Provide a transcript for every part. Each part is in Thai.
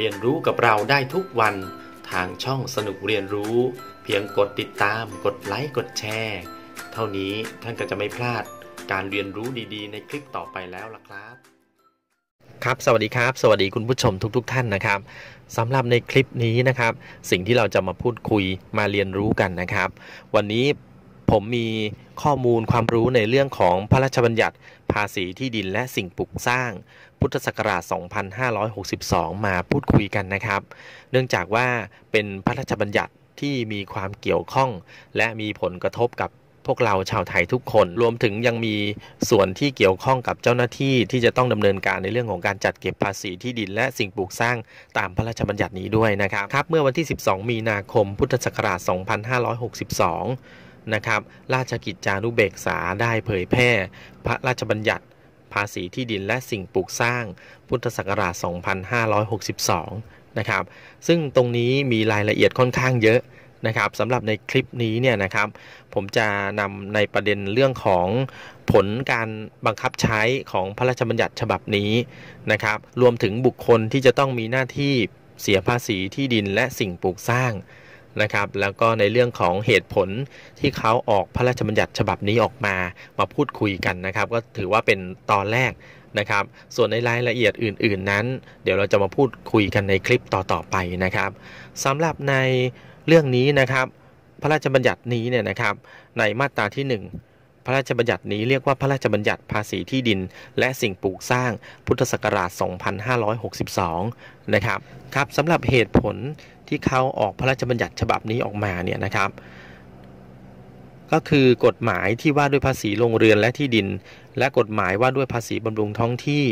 เรียนรู้กับเราได้ทุกวันทางช่องสนุกเรียนรู้ เพียงกดติดตาม กดไลค์กดแชร์ เท่านี้ท่านก็จะไม่พลาดการเรียนรู้ดีๆ ในคลิปต่อไปแล้วล่ะครับ ครับสวัสดีครับ สวัสดีคุณผู้ชมทุกๆทท่านนะครับสำหรับในคลิปนี้นะครับสิ่งที่เราจะมาพูดคุยมาเรียนรู้กันนะครับ วันนี้ผมมีข้อมูลความรู้ในเรื่องของพระราชบัญญัติ ภาษีที่ดินและสิ่งปลูกสร้างพุทธศักราช 2562 มาพูดคุยกันนะครับ เนื่องจากว่าเป็นพระราชบัญญัติที่มีความเกี่ยวข้องและมีผลกระทบกับพวกเราชาวไทยทุกคน รวมถึงยังมีส่วนที่เกี่ยวข้องกับเจ้าหน้าที่ที่จะต้องดำเนินการในเรื่องของการจัดเก็บภาษีที่ดิน และสิ่งปลูกสร้างตามพระราชบัญญัตินี้ด้วยนะครับครับเมื่อวันที่ 12 มีนาคม พุทธศักราช 2562 นะครับ ราชกิจจานุเบกษาได้เผยแพร่ พระราชบัญญัติภาษีที่ดินและสิ่งปลูกสร้าง พุทธศักราช 2562 นะครับ ซึ่งตรงนี้มีรายละเอียดค่อนข้างเยอะนะครับสำหรับในคลิปนี้เนี่ยนะครับ ผมจะนำในประเด็นเรื่องของผลการบังคับใช้ของพระราชบัญญัติฉบับนี้นะครับ รวมถึงบุคคลที่จะต้องมีหน้าที่เสียภาษีที่ดินและสิ่งปลูกสร้างนะครับแล้วก็ในเรื่องของเหตุผลที่เขาออกพระราชบัญญัติฉบับนี้ออกมา มาพูดคุยกันนะครับก็ถือว่าเป็นตอนแรกนะครับส่วนในรายละเอียดอื่นๆ นั้นเดี๋ยวเราจะมาพูดคุยกันในคลิปต่อๆไปนะครับสำหรับในเรื่องนี้นะครับพระราชบัญญัตินี้เนี่ยนะครับในมาตราที่ 1 พระราชบัญญัตินี้เรียกว่าพระราชบัญญัติภาษีที่ดิน และสิ่งปลูกสร้างพุทธศักราช 2562 นะครับครับสำหรับเหตุผลที่เขาออกพระราชบัญญัติฉบับนี้ออกมาเนี่ยนะครับ ก็คือกฎหมายที่ว่าด้วยภาษีโรงเรือนและที่ดิน และกฎหมายว่าด้วยภาษีบำรุงท้องที่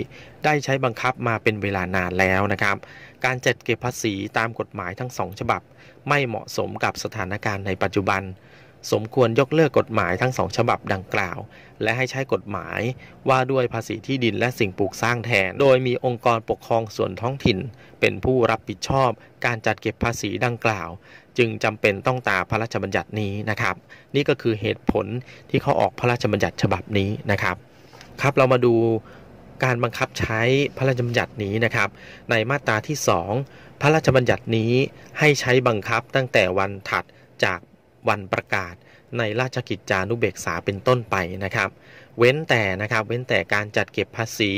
ได้ใช้บังคับมาเป็นเวลานานแล้วนะครับ การจัดเก็บภาษีตามกฎหมายทั้งสองฉบับไม่เหมาะสมกับสถานการณ์ในปัจจุบันสมควรยกเลิกกฎหมายทั้งสองฉบับดังกล่าว และให้ใช้กฎหมายว่าด้วยภาษีที่ดินและสิ่งปลูกสร้างแทน โดยมีองค์กรปกครองส่วนท้องถิ่น เป็นผู้รับผิดชอบการจัดเก็บภาษีดังกล่าว จึงจำเป็นต้องตาพระราชบัญญัตินี้นะครับ นี่ก็คือเหตุผลที่เขาออกพระราชบัญญัติฉบับนี้นะครับ ครับเรามาดูการบังคับใช้พระราชบัญญัตินี้นะครับ ในมาตราที่2พระราชบัญญัตินี้ให้ใช้บังคับตั้งแต่วันถัดจากวันประกาศในราชกิจจานุเบกษาเป็นต้นไปนะครับ เว้นแต่นะครับเว้นแต่การจัดเก็บภาษี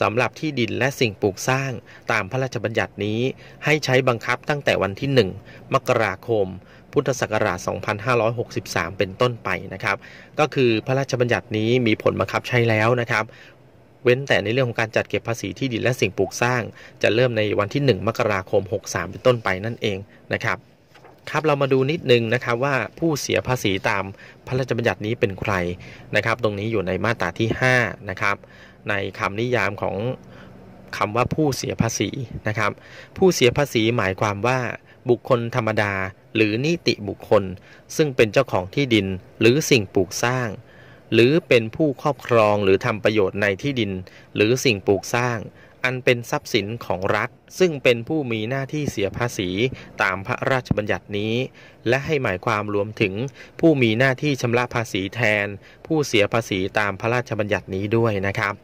สำหรับที่ดินและสิ่งปลูกสร้างตามพระราชบัญญัตินี้ให้ใช้บังคับตั้งแต่วันที่ 1 มกราคม พุทธศักราช2563 เป็นต้นไปนะครับ ก็คือพระราชบัญญัตินี้มีผลบังคับใช้แล้วนะครับ เว้นแต่ในเรื่องของการจัดเก็บภาษีที่ดินและสิ่งปลูกสร้างจะเริ่มในวันที่ 1 มกราคม 63 เป็นต้นไปนั่นเองนะครับครับเรามาดูนิดนึงนะครับว่าผู้เสียภาษีตามพระราชบัญญัตินี้เป็นใครนะครับ ตรงนี้อยู่ในมาตราที่5นะครับในคำนิยามของคำว่าผู้เสียภาษีนะครับ ผู้เสียภาษีหมายความว่าบุคคลธรรมดาหรือนิติบุคคลซึ่งเป็นเจ้าของที่ดินหรือสิ่งปลูกสร้าง หรือเป็นผู้ครอบครองหรือทำประโยชน์ในที่ดินหรือสิ่งปลูกสร้างอันเป็นทรัพย์สินของรัฐ ซึ่งเป็นผู้มีหน้าที่เสียภาษีตามพระราชบัญญัตินี้ และให้หมายความรวมถึงผู้มีหน้าที่ชำระภาษีแทน ผู้เสียภาษีตามพระราชบัญญัตินี้ด้วยนะครับ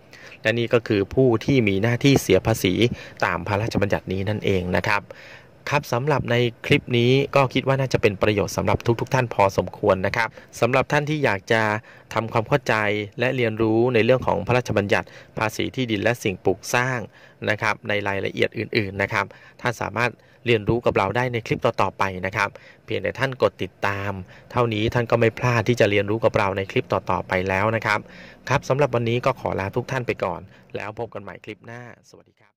และนี่ก็คือผู้ที่มีหน้าที่เสียภาษีตามพระราชบัญญัตินี้นั่นเองนะครับครับสำหรับในคลิปนี้ก็คิดว่าน่าจะเป็นประโยชน์สำหรับทุกๆทท่านพอสมควรนะครับสำหรับท่านที่อยากจะทำความเข้าใจและเรียนรู้ในเรื่องของพระราชบัญญัติภาษีที่ดินและสิ่งปลูกสร้างนะครับในรายละเอียดอื่นๆนะครับท่านสามารถเรียนรู้กับเราได้ในคลิปต่อๆไปนะครับเพียงแต่ท่านกดติดตาม เท่านี้ท่านก็ไม่พลาดที่จะเรียนรู้กับเราในคลิปต่อๆไปแล้วนะครับครับสำหรับวันนี้ก็ขอลาทุกท่านไปก่อน แล้วพบกันใหม่คลิปหน้าสวัสดีครับ